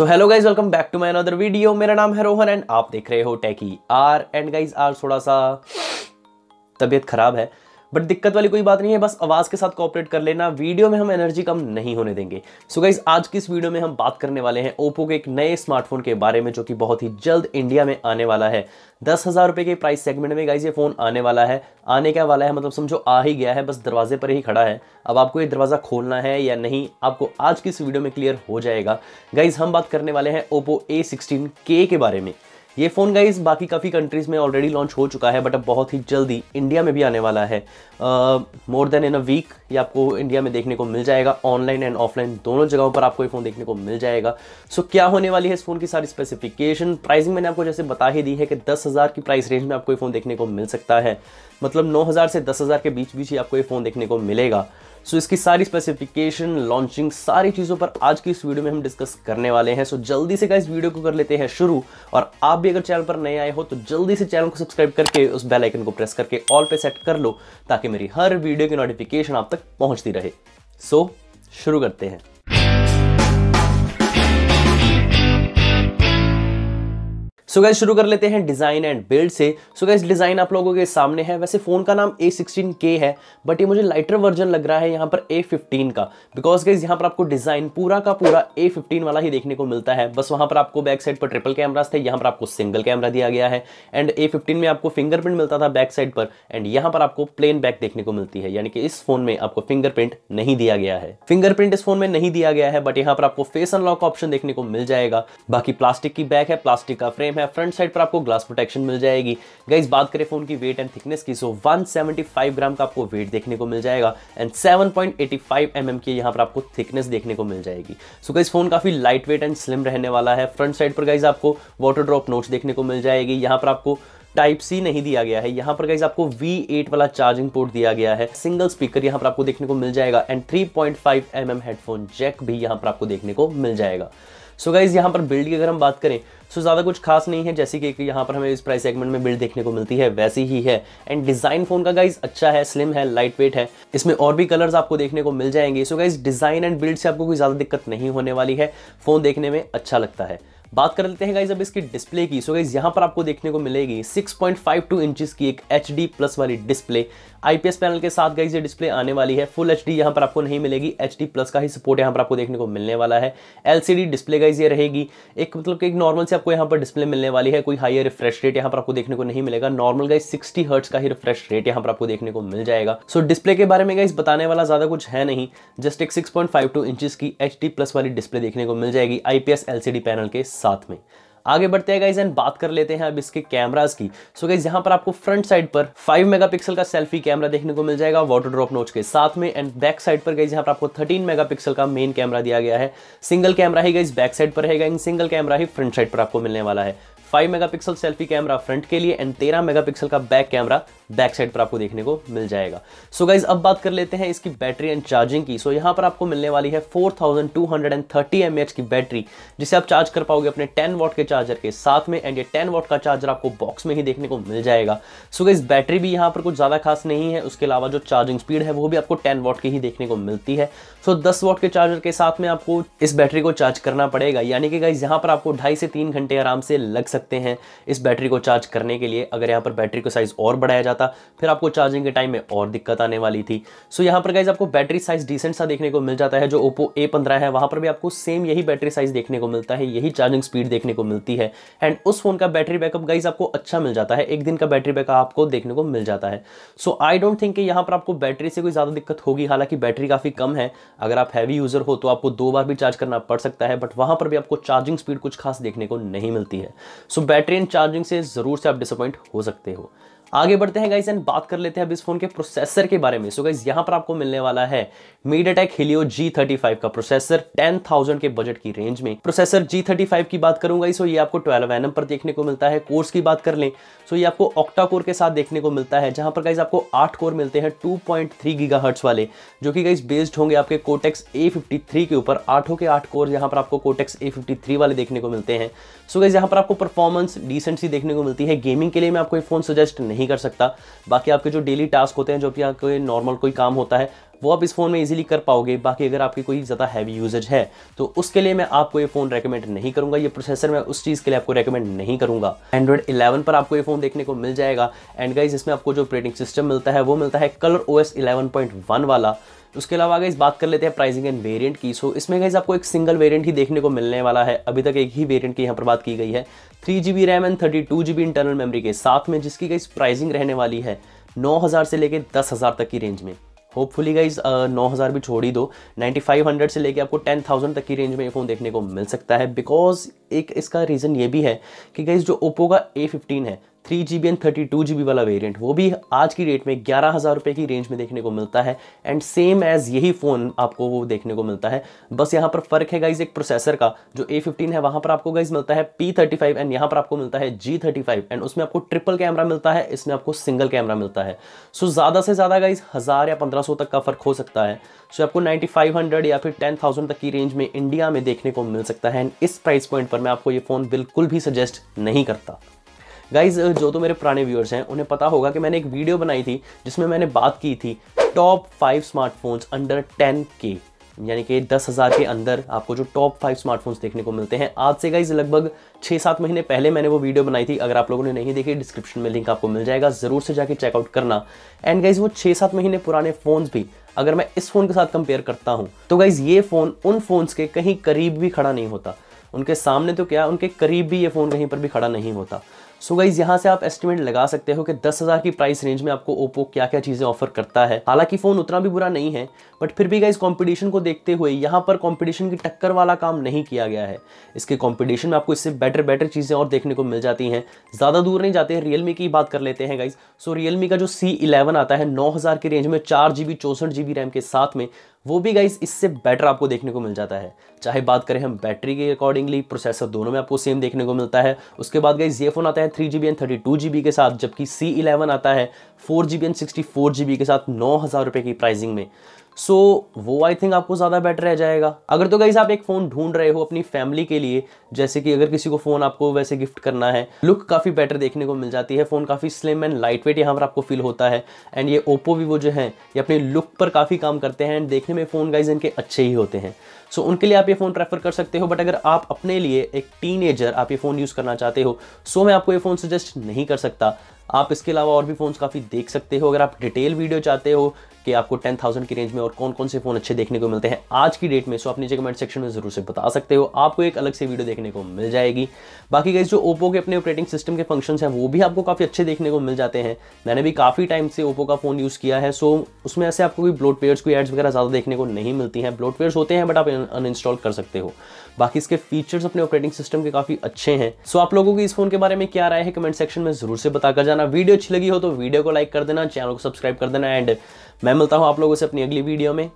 so hello guys welcome back to my another video मेरा नाम है रोहन एंड आप देख रहे हो टैकी आर एंड गाइज आर थोड़ा सा तबीयत खराब है बट दिक्कत वाली कोई बात नहीं है बस आवाज़ के साथ कॉपरेट कर लेना वीडियो में हम एनर्जी कम नहीं होने देंगे सो so गाइज आज की इस वीडियो में हम बात करने वाले हैं ओप्पो के एक नए स्मार्टफोन के बारे में जो कि बहुत ही जल्द इंडिया में आने वाला है दस हज़ार रुपये के प्राइस सेगमेंट में गाइज ये फ़ोन आने वाला है आने क्या वाला है मतलब समझो आ ही गया है बस दरवाजे पर ही खड़ा है अब आपको ये दरवाज़ा खोलना है या नहीं आपको आज की इस वीडियो में क्लियर हो जाएगा गाइज हम बात करने वाले हैं ओप्पो ए के बारे में ये फ़ोन गाइज बाकी काफ़ी कंट्रीज़ में ऑलरेडी लॉन्च हो चुका है बट अब बहुत ही जल्दी इंडिया में भी आने वाला है more then in a week ये आपको इंडिया में देखने को मिल जाएगा ऑनलाइन एंड ऑफलाइन दोनों जगहों पर आपको ये फ़ोन देखने को मिल जाएगा सो so, क्या होने वाली है इस फ़ोन की सारी स्पेसिफिकेशन प्राइसिंग मैंने आपको जैसे बता ही दी है कि दस हज़ार की प्राइस रेंज में आपको ये फ़ोन देखने को मिल सकता है मतलब नौ हज़ार से दस हज़ार के बीच बीच ही आपको ये फ़ोन देखने को मिलेगा सो इसकी सारी स्पेसिफिकेशन लॉन्चिंग सारी चीज़ों पर आज की इस वीडियो में हम डिस्कस करने वाले हैं सो जल्दी से इस वीडियो को कर लेते हैं शुरू और आप भी अगर चैनल पर नए आए हो तो जल्दी से चैनल को सब्सक्राइब करके उस बेल आइकन को प्रेस करके ऑल पे सेट कर लो ताकि मेरी हर वीडियो की नोटिफिकेशन आप तक पहुंचती रहे सो so, शुरू करते हैं सो गैस शुरू कर लेते हैं डिज़ाइन एंड बिल्ड से सो गैस डिज़ाइन आप लोगों के सामने है वैसे फ़ोन का नाम ए सिक्सटीन के है बट ये मुझे लाइटर वर्जन लग रहा है यहाँ पर ए फिफ्टीन का बिकॉज गैस यहाँ पर आपको डिज़ाइन पूरा का पूरा ए फिफ्टीन वाला ही देखने को मिलता है बस वहाँ पर आपको बैक साइड पर ट्रिपल कैमराज थे यहाँ पर आपको सिंगल कैमरा दिया गया है एंड ए फिफ्टीन में आपको फिंगरप्रिंट मिलता था बैक साइड पर एंड यहाँ पर आपको प्लेन बैक देखने को मिलती है यानी कि इस फोन में आपको फिंगरप्रिंट नहीं दिया गया है फिंगरप्रिंट इस फोन में नहीं दिया गया है बट यहाँ पर आपको फेस अनलॉक ऑप्शन देखने को मिल जाएगा बाकी प्लास्टिक की बैक है प्लास्टिक का फ्रेम है है फ्रंट साइड पर आपको ग्लास प्रोटेक्शन मिल जाएगी गाइज बात करें फोन की वेट एंड थिकनेस की सो so 175 ग्राम का आपको वेट देखने को मिल जाएगा एंड 7.85 पॉइंट mm की यहाँ पर आपको थिकनेस देखने को मिल जाएगी सो so गाइज फोन काफ़ी लाइट वेट एंड स्लिम रहने वाला है फ्रंट साइड पर गाइज आपको वाटर ड्रॉप नोट्स देखने को मिल जाएगी यहाँ पर आपको टाइप सी नहीं दिया गया है यहाँ पर गाइज आपको V8 वाला चार्जिंग पोर्ट दिया गया है सिंगल स्पीकर यहाँ पर आपको देखने को मिल जाएगा and 3.5 point mm headphone jack भी यहाँ पर आपको देखने को मिल जाएगा सो गाइज़ यहाँ पर बिल्ड की अगर हम बात करें सो ज़्यादा कुछ खास नहीं है जैसे कि यहाँ पर हमें इस प्राइस सेगमेंट में बिल्ड देखने को मिलती है वैसी ही है एंड डिज़ाइन फ़ोन का गाइज़ अच्छा है स्लिम है लाइट वेट है इसमें और भी कलर्स आपको देखने को मिल जाएंगे so guys design and build से आपको कोई ज़्यादा दिक्कत नहीं होने वाली है फ़ोन देखने में अच्छा लगता है बात कर लेते हैं गाइज अब इसकी डिस्प्ले की सो गाइज यहाँ पर आपको देखने को मिलेगी 6.52 इंचेस की एक एच प्लस वाली डिस्प्ले आईपीएस पैनल के साथ गाइज ये डिस्प्ले आने वाली है फुल एच डी यहाँ पर आपको नहीं मिलेगी एच प्लस का ही सपोर्ट यहाँ पर आपको देखने को मिलने वाला है एलसीडी डिस्प्ले गाइज ये रहेगी एक मतलब कि एक नॉर्मल से आपको यहाँ पर डिस्प्ले मिलने वाली है कोई हाईर रिफ्रेश रेट यहाँ पर आपको देखने को नहीं मिलेगा नॉर्मल गाइज सिक्सटी हर्ट्स का ही रिफ्रेश रेट यहाँ पर आपको देखने को मिल जाएगा सो so, डिस्प्ले के बारे में गाइज बताने वाला ज़्यादा कुछ है नहीं जस्ट एक सिक्स पॉइंट फाइव टू की एच प्लस वाली डिस्प्ले देखने को मिल जाएगी आईपीएस एलसीडी पैनल के साथ में आगे बढ़ते हैं गाइज एंड बात कर लेते हैं अब इसके कैमरास की सो गाइज यहाँ पर आपको फ्रंट साइड पर 5 मेगापिक्सल का सेल्फी कैमरा देखने को मिल जाएगा वाटर ड्रॉप नोच के साथ में एंड बैक साइड पर गाइज यहाँ पर आपको 13 मेगापिक्सल का मेन कैमरा दिया गया है सिंगल कैमरा ही गाइज बैक साइड पर रहेगा इन सिंगल कैमरा ही फ्रंट साइड पर आपको मिलने वाला है 5 मेगापिक्सल सेल्फी कैमरा फ्रंट के लिए एंड 13 मेगापिक्सल का बैक कैमरा बैक साइड पर आपको देखने को मिल जाएगा सो so गाइज अब बात कर लेते हैं इसकी बैटरी एंड चार्जिंग की सो so यहाँ पर आपको मिलने वाली है 4230 mAh की बैटरी जिसे आप चार्ज कर पाओगे अपने 10 वॉट के चार्जर के साथ में एंड ये 10 वॉट का चार्जर आपको बॉक्स में ही देखने को मिल जाएगा सो so गाइज बैटरी भी यहाँ पर कुछ ज़्यादा खास नहीं है उसके अलावा जो चार्जिंग स्पीड है वो भी आपको टेन वॉट की ही देखने को मिलती है सो दस वॉट के चार्जर के साथ में आपको इस बैटरी को चार्ज करना पड़ेगा यानी कि गाइज यहाँ पर आपको ढाई से तीन घंटे आराम से लग सकते सकते हैं इस बैटरी को चार्ज करने के लिए अगर यहाँ पर बैटरी का साइज़ और बढ़ाया जाता फिर आपको चार्जिंग के टाइम में और दिक्कत आने वाली थी सो यहाँ पर गाइज आपको बैटरी साइज़ डिसेंट सा देखने को मिल जाता है जो ओप्पो ए है वहाँ पर भी आपको सेम यही बैटरी साइज़ देखने को मिलता है यही चार्जिंग स्पीड देखने को मिलती है एंड उस फोन का बैटरी बैकअप गाइज आपको अच्छा मिल जाता है एक दिन का बैटरी बैकअप आपको देखने को मिल जाता है सो आई डोंट थिंक कि यहाँ पर आपको बैटरी से कोई ज़्यादा दिक्कत होगी हालांकि बैटरी काफ़ी कम है अगर आप हैवी यूज़र हो तो आपको दो बार भी चार्ज करना पड़ सकता है बट वहाँ पर भी आपको चार्जिंग स्पीड कुछ खास देखने को नहीं मिलती है सो बैटरी एंड चार्जिंग से ज़रूर से आप डिसअपॉइंट हो सकते हो आगे बढ़ते हैं गाइस एंड बात कर लेते हैं अब इस फोन के प्रोसेसर के बारे में सो गाइज गाइस पर आपको मिलने वाला है मीडियाटेक हिलियो G35 का प्रोसेसर 10,000 के बजट की रेंज में प्रोसेसर G35 की बात करूंगा सो ये आपको 12 एन पर देखने को मिलता है कोर्स की बात कर लें सो ये आपको ऑक्टा कोर के साथ देखने को मिलता है जहां पर गाइज आपको आठ कोर मिलते हैं टू पॉइंट वाले जो कि गाइज बेस्ड होंगे आपके कोटेक्स ए के ऊपर आठों के आठ कोर यहाँ पर आपको कोटेक्स ए वाले देखने को मिलते हैं सो गाइज यहाँ पर आपको परफॉर्मेंस डिसेंट सी देखने को मिलती है गेमिंग के लिए मैं आपको ये फोन सजेस्ट नहीं नहीं कर सकता बाकी आपके जो डेली टास्क होते हैं जो कि आपके नॉर्मल कोई काम होता है वो आप इस फ़ोन में इजीली कर पाओगे बाकी अगर आपकी कोई ज़्यादा हैवी यूजेज है तो उसके लिए मैं आपको ये फ़ोन रेकमेंड नहीं करूँगा ये प्रोसेसर मैं उस चीज़ के लिए आपको रेकमेंड नहीं करूँगा एंड्रॉइड इलेवन पर आपको ये फ़ोन देखने को मिल जाएगा एंड गाइज इसमें आपको जो ऑपरेटिंग सिस्टम मिलता है वो मिलता है कलर ओ एस वाला उसके अलावा इस बात कर लेते हैं प्राइसिंग एंड वेरिएंट की सो इसमें गाइज आपको एक सिंगल वेरिएंट ही देखने को मिलने वाला है अभी तक एक ही वेरिएंट की यहाँ पर बात की गई है three G B RAM and thirty two G B internal memory के साथ में जिसकी गाइज प्राइसिंग रहने वाली है नौ हज़ार से लेकर दस हज़ार तक की रेंज में होपफुली गाइज uh, नौ हज़ार भी छोड़ ही दो 9500 से लेके आपको 10000 तक की रेंज में ये फ़ोन देखने को मिल सकता है बिकॉज एक इसका रीज़न ये भी है कि गाइज जो ओप्पो का A15 है three G B and thirty two G B वाला वेरियंट वो भी आज की डेट में ग्यारह हज़ार रुपये की रेंज में देखने को मिलता है एंड सेम एज यही फ़ोन आपको वो देखने को मिलता है बस यहाँ पर फ़र्क है गाइज एक प्रोसेसर का जो ए फिफ्टीन है वहाँ पर आपको गाइज मिलता है पी थर्टी फाइव एंड यहाँ पर आपको मिलता है जी थर्टी फाइव एंड उसमें आपको ट्रिपल कैमरा मिलता है इसमें आपको सिंगल कैमरा मिलता है सो so, ज़्यादा से ज़्यादा गाइज हज़ार या पंद्रह सौ तक का फ़र्क हो सकता है सो so, आपको नाइन्टी फाइव हंड्रेड या फिर टेन थाउजेंड तक की रेंज में इंडिया में देखने को मिल सकता है एंड इस प्राइस पॉइंट पर मैं आपको ये फ़ोन बिल्कुल भी सजेस्ट नहीं करता गाइज जो तो मेरे पुराने व्यूअर्स हैं उन्हें पता होगा कि मैंने एक वीडियो बनाई थी जिसमें मैंने बात की थी top five smartphones under ten के यानी कि दस हज़ार के अंदर आपको जो टॉप फाइव स्मार्टफोन्स देखने को मिलते हैं आज से गाइज लगभग छः सात महीने पहले मैंने वो वीडियो बनाई थी अगर आप लोगों ने नहीं देखी डिस्क्रिप्शन में लिंक आपको मिल जाएगा ज़रूर से जाके चेकआउट करना एंड गाइज वो छः सात महीने पुराने फ़ोन्स भी अगर मैं इस फ़ोन के साथ कंपेयर करता हूँ तो गाइज़ ये फ़ोन उन फ़ोन्स के कहीं करीब भी खड़ा नहीं होता उनके सामने तो क्या उनके करीब भी ये फ़ोन कहीं पर भी खड़ा नहीं होता सो गाइज यहाँ से आप एस्टिमेट लगा सकते हो कि दस हज़ार की प्राइस रेंज में आपको ओप्पो क्या क्या चीज़ें ऑफर करता है हालांकि फ़ोन उतना भी बुरा नहीं है बट फिर भी गाइज कॉम्पिटिशन को देखते हुए यहाँ पर कॉम्पिटिशन की टक्कर वाला काम नहीं किया गया है इसके कॉम्पिटिशन में आपको इससे बेटर बेटर चीज़ें और देखने को मिल जाती हैं ज़्यादा दूर नहीं जाते हैं रियलमी की बात कर लेते हैं गाइज सो रियलमी का जो सी इलेवन आता है नौ हज़ार की रेंज में चार जीबी जी बी रैम के साथ में वो भी गाइस इससे बेटर आपको देखने को मिल जाता है चाहे बात करें हम बैटरी के अकॉर्डिंगली प्रोसेसर दोनों में आपको सेम देखने को मिलता है उसके बाद गाइस ये फ़ोन आता है three G B and thirty two G B के साथ जबकि सी इलेवन आता है four G B and sixty four G B के साथ नौ हज़ार रुपये की प्राइसिंग में सो वो आई थिंक आपको ज़्यादा बेटर रह जाएगा अगर तो गाइज आप एक फ़ोन ढूंढ रहे हो अपनी फैमिली के लिए जैसे कि अगर किसी को फ़ोन आपको वैसे गिफ्ट करना है लुक काफ़ी बेटर देखने को मिल जाती है फ़ोन काफ़ी स्लिम एंड लाइट वेट यहाँ पर आपको फील होता है एंड ये ओप्पो वीवो जो है ये अपने लुक पर काफ़ी काम करते हैं एंड देखने में फ़ोन गाइज इनके अच्छे ही होते हैं सो so, उनके लिए आप ये फ़ोन प्रेफर कर सकते हो बट अगर आप अपने लिए एक टीन आप ये फ़ोन यूज़ करना चाहते हो सो so मैं आपको ये फ़ोन सजेस्ट नहीं कर सकता आप इसके अलावा और भी फ़ोन्स काफ़ी देख सकते हो अगर आप डिटेल वीडियो चाहते हो कि आपको टेन थाउजेंड की रेंज में और कौन कौन से फ़ोन अच्छे देखने को मिलते हैं आज की डेट में सो आप नीचे कमेंट सेक्शन में ज़रूर से बता सकते हो आपको एक अलग से वीडियो देखने को मिल जाएगी बाकी गई जो ओप्पो के अपने ऑपरेटिंग सिस्टम के फंक्शन हैं वो भी आपको काफ़ी अच्छे देखने को मिल जाते हैं मैंने भी काफ़ी टाइम से ओप्पो का फ़ोन यूज़ किया है सो उसमें ऐसे आपको भी ब्लोड पेयर्स कोई एड्स वगैरह ज़्यादा देखने को नहीं मिलती हैं ब्लोड पेयर्स होते हैं बट आप अनइंस्टॉल कर सकते हो बाकी इसके फीचर्स अपने ऑपरेटिंग सिस्टम के काफ़ी अच्छे हैं सो आप लोगों की इस फोन के बारे में क्या राय है कमेंट सेक्शन में ज़रूर से बताकर जाना वीडियो अच्छी लगी हो तो वीडियो को लाइक कर देना चैनल को सब्सक्राइब कर देना एंड मैं मिलता हूँ आप लोगों से अपनी अगली वीडियो में